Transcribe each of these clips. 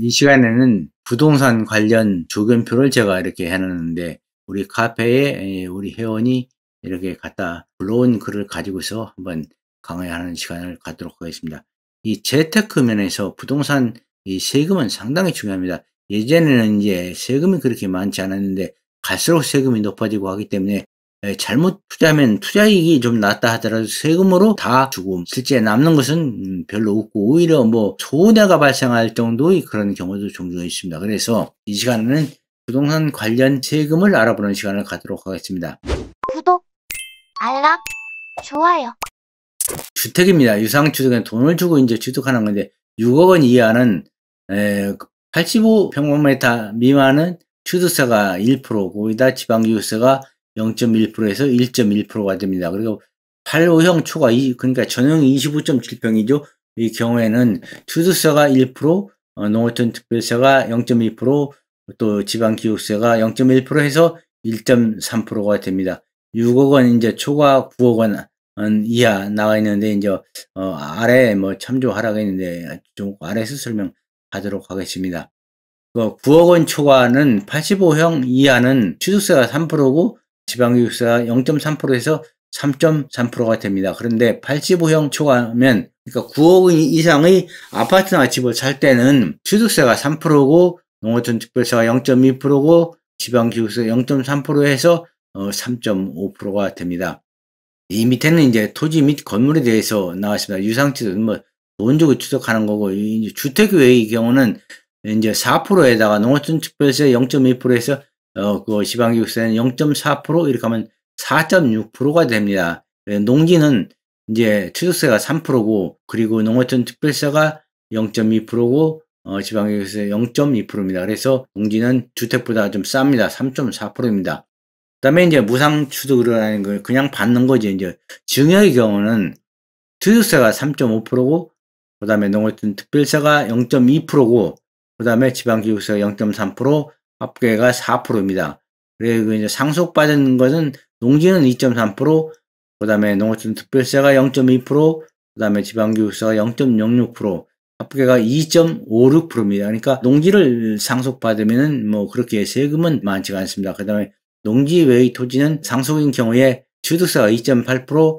이 시간에는 부동산 관련 조견표를 제가 이렇게 해놨는데 우리 카페에 우리 회원이 이렇게 갖다 불러온 글을 가지고서 한번 강의하는 시간을 갖도록 하겠습니다. 이 재테크 면에서 부동산 이 세금은 상당히 중요합니다. 예전에는 이제 세금이 그렇게 많지 않았는데 갈수록 세금이 높아지고 하기 때문에 예, 잘못 투자하면 투자이익이 좀낮다 하더라도 세금으로 다 주고 실제 남는 것은 음, 별로 없고 오히려 뭐 소대가 발생할 정도의 그런 경우도 종종 있습니다. 그래서 이 시간에는 부동산 관련 세금을 알아보는 시간을 갖도록 하겠습니다. 구독, 알람, 좋아요. 주택입니다. 유상주택에 돈을 주고 이제 취득하는 건데 6억 원 이하는 85평방미터 미만은 취득세가 1%고 거기다 지방교육세가 0.1%에서 1.1%가 됩니다. 그리고 8호형 초과, 이, 그러니까 전형 25.7평이죠. 이 경우에는 주도세가 1%, 어, 농어촌 특별세가 0.2%, 또 지방기후세가 0.1% 해서 1.3%가 됩니다. 6억 원 이제 초과 9억 원 이하 나와 있는데 이제 어, 아래 뭐 참조하라고 했는데 좀 아래에서 설명하도록 하겠습니다. 9억 원 초과는 85형 이하는 취득세가 3%고 지방세가 0.3%에서 3.3%가 됩니다. 그런데 85형 초과하면 그러니까 9억 원 이상의 아파트나 집을 살 때는 취득세가 3%고 농어촌특별세가 0.2%고 지방교육세 0.3%에서 3.5%가 어, 됩니다. 이 밑에는 이제 토지 및 건물에 대해서 나왔습니다. 유상취득은 뭐돈 주고 취득하는 거고 주택 외의 경우는 이제 4%에다가 농어촌특별세 0.2%에서 어, 그지방기국세는0.4% 이렇게 하면 4.6%가 됩니다. 예, 농지는 이제 취득세가 3%고 그리고 농어촌 특별세가 0.2%고 어, 지방기국세 0.2%입니다. 그래서 농지는 주택보다 좀 쌉니다. 3.4%입니다. 그다음에 이제 무상 취득을 하는 걸 그냥 받는 거지 이제 증여의 경우는 취득세가 3.5%고 그다음에 농어촌 특별세가 0.2%고 그다음에 지방기국세가0.3% 합계가 4%입니다. 그리고 이제 상속받은 것은 농지는 2.3%, 그 다음에 농어촌 특별세가 0.2%, 그 다음에 지방교육세가 0.06%, 합계가 2.56%입니다. 그러니까 농지를 상속받으면은 뭐 그렇게 세금은 많지가 않습니다. 그 다음에 농지 외의 토지는 상속인 경우에 취득세가 2.8%,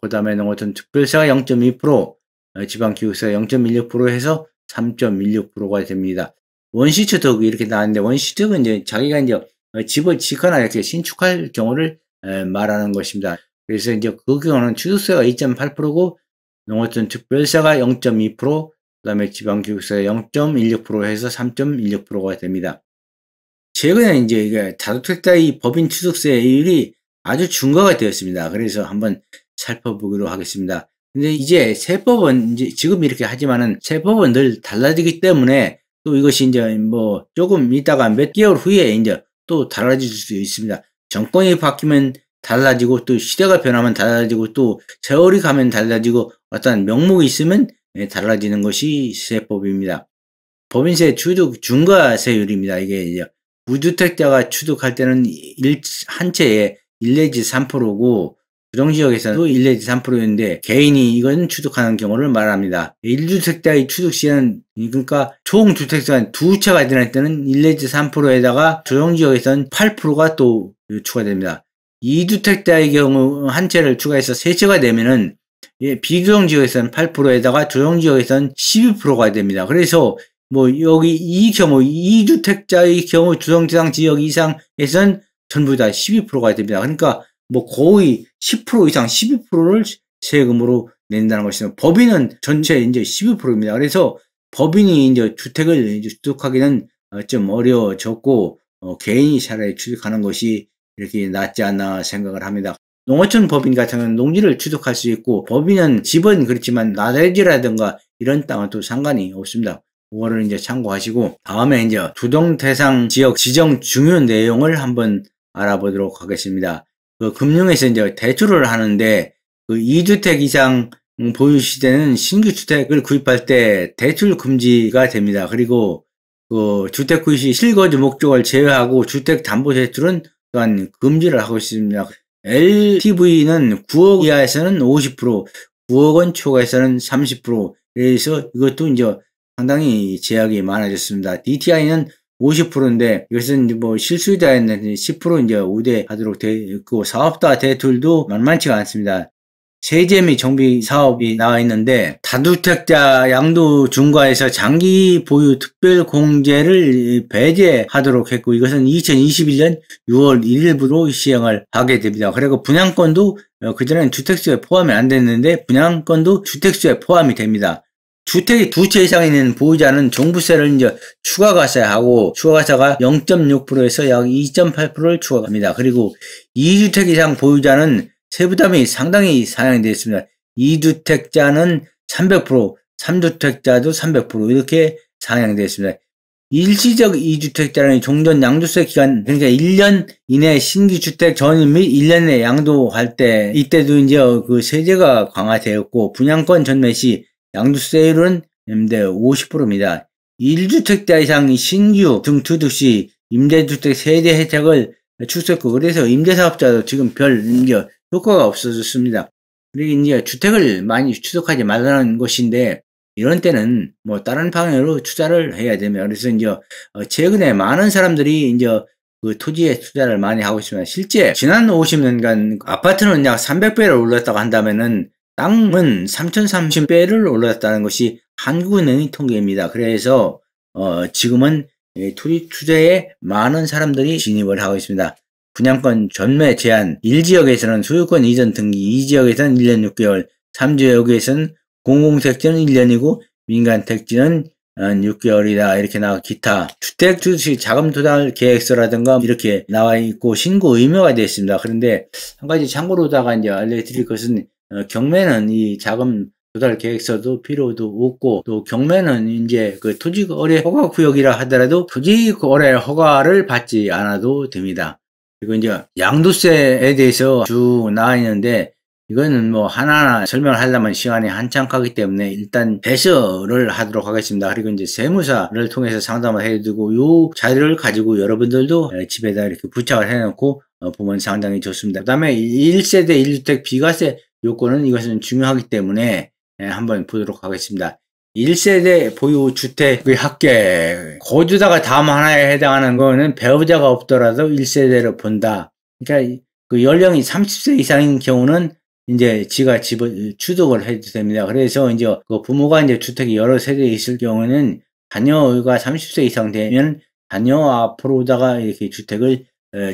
그 다음에 농어촌 특별세가 0.2%, 어, 지방교육세가 0.16% 해서 3.16%가 됩니다. 원시주택 이렇게 나왔는데 원시주택은 이제 자기가 이제 집을 짓거나 이렇게 신축할 경우를 말하는 것입니다. 그래서 이제 그 경우는 취득세가 2.8%고 농어촌 특별세가 0.2%, 그다음에 지방기육세가0.16% 해서 3.16%가 됩니다. 최근에 이제 이게 다주택자의 법인 취득세율이 아주 중과가 되었습니다. 그래서 한번 살펴보기로 하겠습니다. 근데 이제 세법은 이제 지금 이렇게 하지만은 세법은 늘 달라지기 때문에 또 이것이 이제 뭐 조금 있다가 몇 개월 후에 이제 또 달라질 수 있습니다. 정권이 바뀌면 달라지고 또 시대가 변하면 달라지고 또 세월이 가면 달라지고 어떤 명목이 있으면 예, 달라지는 것이 세법입니다. 법인세 취득 중과세율입니다. 이게 이제 무주택자가 취득할 때는 일, 한 채에 1 내지 3%고 주정지역에서는 1 내지 3%인데 개인이 이건 취득하는 경우를 말합니다. 1주택자의 취득시에는 그러니까 총 주택수한 2채 가지할 때는 1 내지 3%에다가 조정지역에서는 8%가 또 추가됩니다. 2주택자의 경우 한 채를 추가해서 3 채가 되면은 예, 비교정 지역에서는 8%에다가 조정 지역에서는 12%가 됩니다. 그래서 뭐 여기 이 경우 2주택자의 경우 조정 대상 지역 이상에서는 전부 다 12%가 됩니다. 그러니까 뭐 거의 10% 이상 12%를 세금으로 낸다는 것이죠. 법인은 전체 이제 12%입니다. 그래서 법인이 이제 주택을 이 취득하기는 어, 좀 어려워졌고 어, 개인이 차라리 취득하는 것이 이렇게 낫지 않나 생각을 합니다. 농어촌 법인 같은 경우는 농지를 취득할 수 있고 법인은 집은 그렇지만 나대지라든가 이런 땅은 또 상관이 없습니다. 그거를 이제 참고하시고 다음에 이제 두동 대상 지역 지정 중요 내용을 한번 알아보도록 하겠습니다. 그 금융에서 이제 대출을 하는데 그 2주택 이상 보유시대는 신규 주택을 구입할 때 대출 금지가 됩니다. 그리고 그 주택 구입 시 실거주 목적을 제외하고 주택 담보 대출은 또한 금지를 하고 있습니다. LTV는 9억 이하에서는 50%, 9억 원 초과에서는 30%, 그래서 이것도 이제 상당히 제약이 많아졌습니다. DTI는 50%인데 이것은 뭐실수자였는데10% 이제 뭐 우대하도록 돼 있고 사업자 대출도 만만치가 않습니다. 세제 및 정비 사업이 나와 있는데 다주택자 양도 중과에서 장기 보유 특별 공제를 배제하도록 했고 이것은 2021년 6월 1일부로 시행을 하게 됩니다. 그리고 분양권도 어, 그전에는 주택수에 포함이 안 됐는데 분양권도 주택수에 포함이 됩니다. 주택이 두 채 이상 있는 보유자는 종부세를 이제 추가과세 하고 추가과세가 0.6%에서 약 2.8%를 추가합니다. 그리고 2주택 이상 보유자는 세부담이 상당히 상향되어 있습니다. 2주택자는 300%, 3주택자도 300% 이렇게 상향되어 있습니다. 일시적 2주택자는 종전 양도세 기간, 그러니까 1년 이내 신규 주택 전입 및 1년 내 양도할 때, 이때도 이제 그 세제가 강화되었고, 분양권 전매 시 양도세율은 임대 50%입니다. 1주택자 이상 신규 등 투득시 임대주택 세대 혜택을 출석고 그래서 임대사업자도 지금 별 이제 효과가 없어졌습니다. 그리고 이제 주택을 많이 취득하지 말라는 것인데 이런 때는 뭐 다른 방향으로 투자를 해야 됩니다. 그래서 이제 어, 최근에 많은 사람들이 이제 그 토지에 투자를 많이 하고 있습니다 실제 지난 50년간 아파트는 약 300배를 올랐다고 한다면은 땅은 3,030배를 올랐다는 것이 한국은행의 통계입니다. 그래서 어, 지금은 투리 투자에 많은 사람들이 진입을 하고 있습니다. 분양권 전매 제한 1지역에서는 소유권 이전 등기 2지역에서는 1년 6개월 3지역에서는 공공택지는 1년이고 민간택지는 6개월이다 어, 이렇게 나와 기타 주택 투식 자금 조달 계획서라든가 이렇게 나와 있고 신고 의무가 되어 있습니다. 그런데 한 가지 참고로다가 이제 알려드릴 것은 어, 경매는 이 자금 조달 계획서도 필요도 없고 또 경매는 이제 그 토지 거래 허가 구역이라 하더라도 토지 거래 허가를 받지 않아도 됩니다. 그리고 이제 양도세에 대해서 쭉 나와 있는데 이거는 뭐 하나하나 설명을 하려면 시간이 한참 가기 때문에 일단 배서를 하도록 하겠습니다. 그리고 이제 세무사를 통해서 상담을 해두고 요 자료를 가지고 여러분들도 집에다 이렇게 부착을 해놓고 어, 보면 상당히 좋습니다. 그 다음에 1세대 1주택 비과세 요건은 이것은 중요하기 때문에 예, 한번 보도록 하겠습니다. 1세대 보유 주택의 합계 거주자가 다음 하나에 해당하는 거는 배우자가 없더라도 1세대로 본다. 그러니까 그 연령이 30세 이상인 경우는 이제 지가 집을 취득을 해도 됩니다. 그래서 이제 그 부모가 이제 주택이 여러 세대 있을 경우는 자녀가 30세 이상 되면 자녀 앞으로다가 오 이렇게 주택을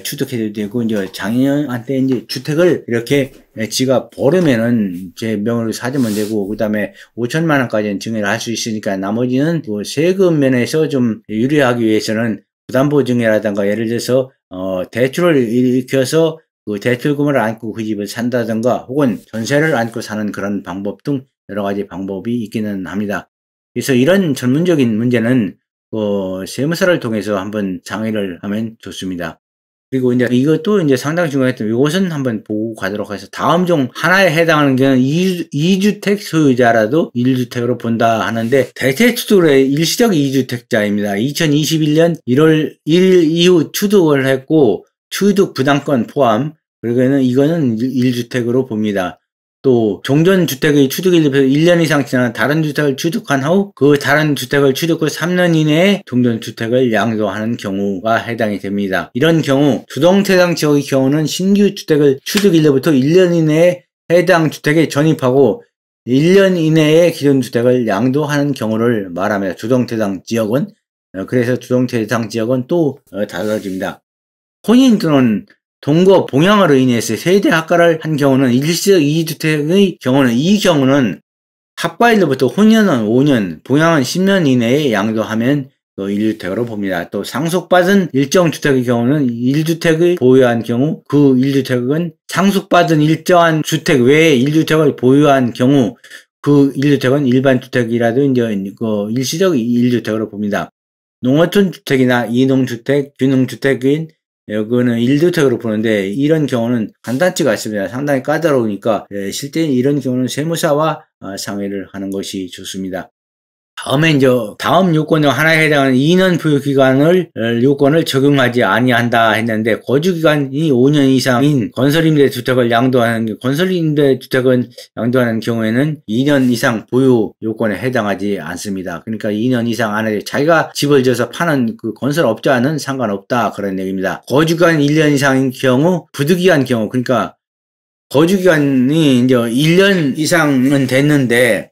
취득해도 되고 이제 작년한테 이제 주택을 이렇게 지가 보려면은 제 명의로 사주면 되고 그다음에 5천만 원까지는 증여를 할 수 있으니까 나머지는 뭐 세금 면에서 좀 유리하기 위해서는 부담보 증여라든가 예를 들어서 어 대출을 일으켜서 그 대출금을 안고 그 집을 산다든가 혹은 전세를 안고 사는 그런 방법 등 여러 가지 방법이 있기는 합니다. 그래서 이런 전문적인 문제는 어, 그 세무사를 통해서 한번 장애를 하면 좋습니다. 그리고 이제 이것도 이제 상당히 중요했던 이것은 한번 보고 가도록 해서 다음 중 하나에 해당하는 게우는 2주택 소유자라도 1주택으로 본다 하는데 대체 추도의 일시적 2주택자입니다. 2021년 1월 1일 이후 추득을 했고 추득 부담권 포함 그리고는 이거는 1주택으로 봅니다. 또 종전 주택의 취득에 대해서 1년 이상 지난 다른 주택을 취득한 후 그 다른 주택을 취득 후 3년 이내에 종전 주택을 양도하는 경우가 해당이 됩니다. 이런 경우 주동태당 지역의 경우는 신규 주택을 취득일로부터 1년 이내에 해당 주택에 전입하고 1년 이내에 기존 주택을 양도하는 경우를 말합니다 주동태당 지역은 어, 그래서 주동태당 지역은 또 어, 달라집니다. 혼인 또는 동거 봉양으로 인해서 세대 학과를한 경우는 일시적 2주택의 경우는 이 경우는 합과일로부터 혼년은 5년, 봉양은 10년 이내에 양도하면 1주택으로 봅니다. 또 상속받은 일정 주택의 경우는 1주택을 보유한 경우 그 1주택은 상속받은 일정한 주택 외에 1주택을 보유한 경우 그 1주택은 일반 주택이라도 이제 그 일시적 1주택으로 봅니다. 농어촌 주택이나 이농주택, 균농주택인 이거는 일조택으로 보는데 이런 경우는 간단치가 않습니다. 상당히 까다로우니까 예, 실제 이런 경우는 세무사와 아, 상의를 하는 것이 좋습니다. 다음에 이제 다음 요건 중 하나에 해당하는 2년 부여 기간을 어, 요건을 적용하지 아니한다 했는데 거주기간이 5년 이상인 건설임대 주택을 양도하는 건설임대 주택은 양도하는 경우에는 2년 이상 보유 요건에 해당하지 않습니다. 그러니까 2년 이상 안에 자기가 집을 지어서 파는 그 건설업자는 상관없다 그런 얘기입니다. 거주기간 1년 이상인 경우 부득이한 경우 그러니까 거주기간이 이제 1년 이상은 됐는데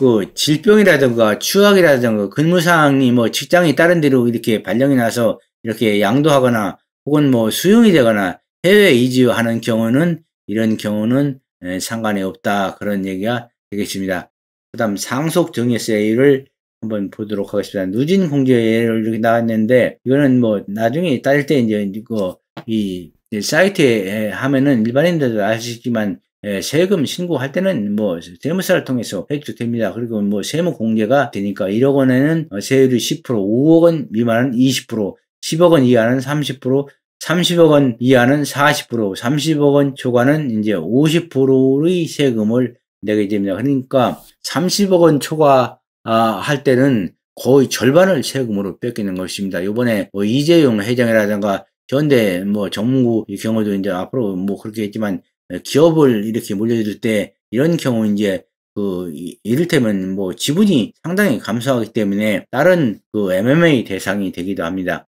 그 질병이라든가 추악이라든가 근무상이 뭐 직장이 다른 데로 이렇게 발령이 나서 이렇게 양도하거나 혹은 뭐 수용이 되거나 해외 이주하는 경우는 이런 경우는 상관이 없다 그런 얘기가 되겠습니다. 그 다음 상속 증여세율을 한번 보도록 하겠습니다. 누진 공제를 이렇게 나왔는데 이거는 뭐 나중에 따질 때 이제 이거 그 이 사이트에 하면은 일반인들도 아시지만 예, 세금 신고할 때는 뭐 세무사를 통해서 획득됩니다. 그리고 뭐 세무 공개가 되니까 1억 원에는 세율이 10%, 5억 원 미만은 20%, 10억 원 이하는 30%, 30억 원 이하는 40%, 30억 원 초과는 이제 50%의 세금을 내게 됩니다. 그러니까 30억 원 초과할 아, 때는 거의 절반을 세금으로 뺏기는 것입니다. 요번에 뭐 이재용 회장이라든가 현대 뭐 정문구 경우도 이제 앞으로 뭐 그렇게 했지만 예, 기업을 이렇게 물려줄 때 이런 경우 이제 그 이를테면 뭐 지분이 상당히 감소하기 때문에 다른 그 MMA 대상이 되기도 합니다.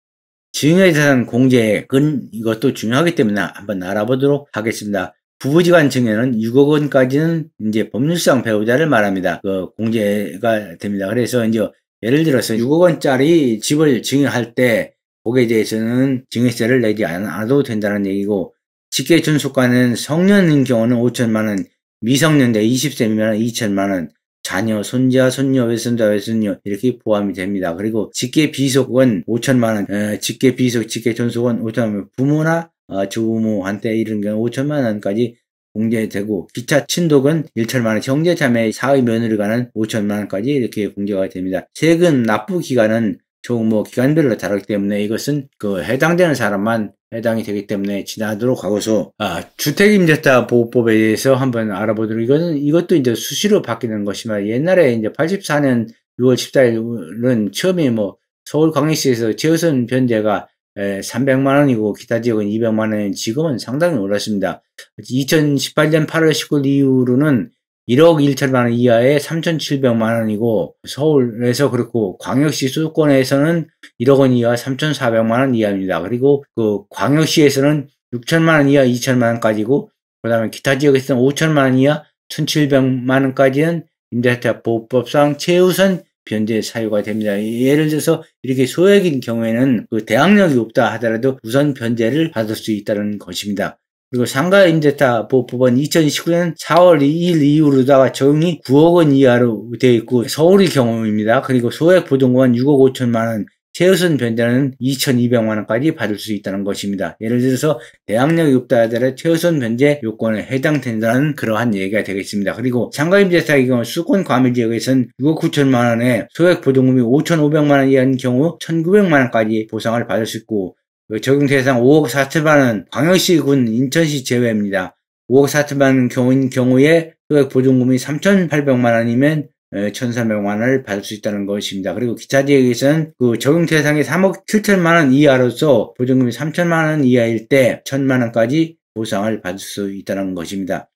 증여재산 공제액은 이것도 중요하기 때문에 한번 알아보도록 하겠습니다. 부부지간 증여는 6억 원까지는 이제 법률상 배우자를 말합니다. 그 공제가 됩니다. 그래서 이제 예를 들어서 6억 원짜리 집을 증여할 때고객에 대해서는 증여세를 내지 않아도 된다는 얘기고 직계 존속가는 성년인 경우는 5천만원, 미성년 자 20세 미만은 2천만원, 자녀, 손자, 손녀, 외손자, 외손녀 이렇게 포함이 됩니다. 그리고 직계 비속은 5천만원, 어, 직계 비속, 직계 존속은 5천만원, 부모나 어, 조부모한테 이런 경우 5천만원까지 공제되고 기차 친독은 1천만원, 형제 자매 사의 며느리가는 5천만원까지 이렇게 공제가 됩니다. 세금 납부 기간은 종뭐 기간별로 다르기 때문에 이것은 그 해당되는 사람만 해당이 되기 때문에 지나도록 하고서 아, 주택임대차 보호법에 대해서 한번 알아보도록 이거는 이것도 이제 수시로 바뀌는 것이만 옛날에 이제 84년 6월 14일은 처음에 뭐 서울 광역시에서 최우선 변제가 300만 원이고 기타 지역은 200만 원 지금은 상당히 올랐습니다. 2018년 8월 19일 이후로는 1억 1천만 원 이하에 3,700만 원이고 서울에서 그렇고 광역시 수도권에서는 1억 원 이하 3,400만 원 이하입니다. 그리고 그 광역시에서는 6천만 원 이하 2천만 원까지고 그다음에 기타 지역에서는 5천만 원 이하 1,700만 원까지는 임대차 보호법상 최우선 변제 사유가 됩니다. 예를 들어서 이렇게 소액인 경우에는 그 대항력이 없다 하더라도 우선 변제를 받을 수 있다는 것입니다. 그리고 상가 임대차 보호법은 2019년 4월 2일 이후로다가 적용이 9억 원 이하로 되어 있고 서울의 경우입니다. 그리고 소액 보증금은 6억 5천만 원, 최우선 변제는 2,200만 원까지 받을 수 있다는 것입니다. 예를 들어서 대항력이 없다 하더라도 최우선 변제 요건에 해당된다는 그러한 얘기가 되겠습니다. 그리고 상가임대차의 경우 수권 과밀 지역에서는 6억 9천만 원에 소액 보증금이 5,500만 원 이하인 경우 1,900만 원까지 보상을 받을 수 있고 그 적용 대상 5억 4천만원 광역시군 인천시 제외입니다. 5억 4천만원 경우인 경우에 소액 보증금이 3,800만원이면 1,300만원을 받을 수 있다는 것입니다. 그리고 기차지역에서는 그 적용 대상이 3억 7천만원 이하로서 보증금이 3천만원 이하일 때1천만원까지 보상을 받을 수 있다는 것입니다.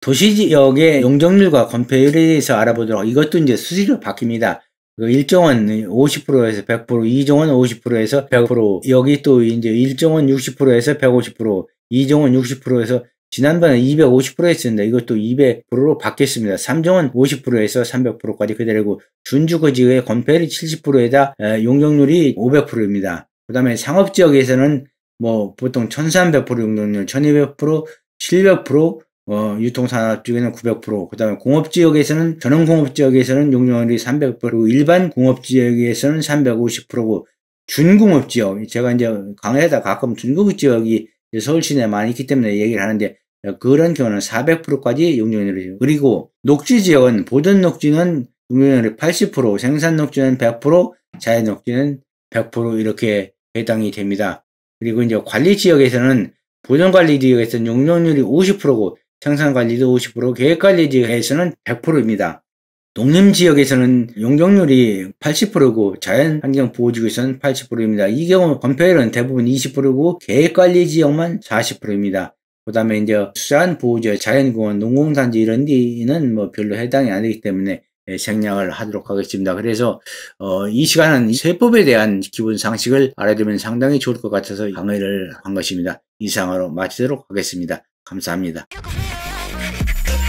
도시지역의 용적률과 건폐율에 대해서 알아보도록 이것도 이제 수시로 바뀝니다. 그 일정은 50%에서 100%, 이종은 50%에서 100%, 여기 또 이제 일정은 60%에서 150%, 이종은 60%에서 지난번에 250% 했었는데 이것도 200%로 바뀌었습니다. 3종은 50%에서 300%까지 그대로고 준주거지의 그 건폐율이 70%에다 용적률이 500%입니다. 그 다음에 상업지역에서는 뭐 보통 1300% 용적률, 1200%, 700%, 어, 유통산업 쪽에는 900%, 그 다음에 공업지역에서는, 전원공업지역에서는 용적률이 3 0 0 일반 공업지역에서는 350%고, 준공업지역, 제가 이제 강의에다 가끔 준공업지역이 서울 시내에 많이 있기 때문에 얘기를 하는데, 그런 경우는 400%까지 용적률이에요. 그리고 녹지지역은, 보전 녹지는 용적률이 80%, 생산 녹지는 100%, 자해 녹지는 100% 이렇게 해당이 됩니다. 그리고 이제 관리 지역에서는 보전 관리 지역에서는 용적률이 50%고 생산관리도 50% 계획관리 지역에서는 100%입니다. 농림 지역에서는 용적률이 80%고 자연환경 보호지구에서는 80%입니다. 이 경우 건폐율은 대부분 20%고 계획관리 지역만 40%입니다. 그 다음에 이제 수산 보호지역, 자연공원, 농공단지 이런 데는 뭐 별로 해당이 안 되기 때문에 예, 생략을 하도록 하겠습니다. 그래서 어, 이 시간은 세법에 대한 기본 상식을 알아두면 상당히 좋을 것 같아서 강의를 한 것입니다. 이상으로 마치도록 하겠습니다. 감사합니다.